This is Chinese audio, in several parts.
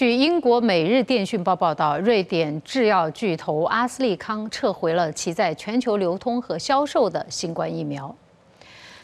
据英国《每日电讯报》报道，瑞典制药巨头阿斯利康撤回了其在全球流通和销售的新冠疫苗。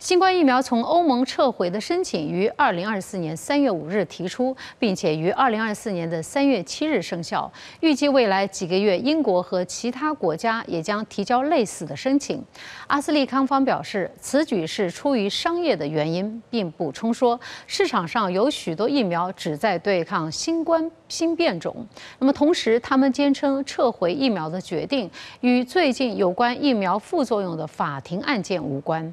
新冠疫苗从欧盟撤回的申请于2024年3月5日提出，并且于2024年的3月7日生效。预计未来几个月，英国和其他国家也将提交类似的申请。阿斯利康方表示，此举是出于商业的原因，并补充说，市场上有许多疫苗旨在对抗新冠新变种。那么，同时他们坚称撤回疫苗的决定与最近有关疫苗副作用的法庭案件无关。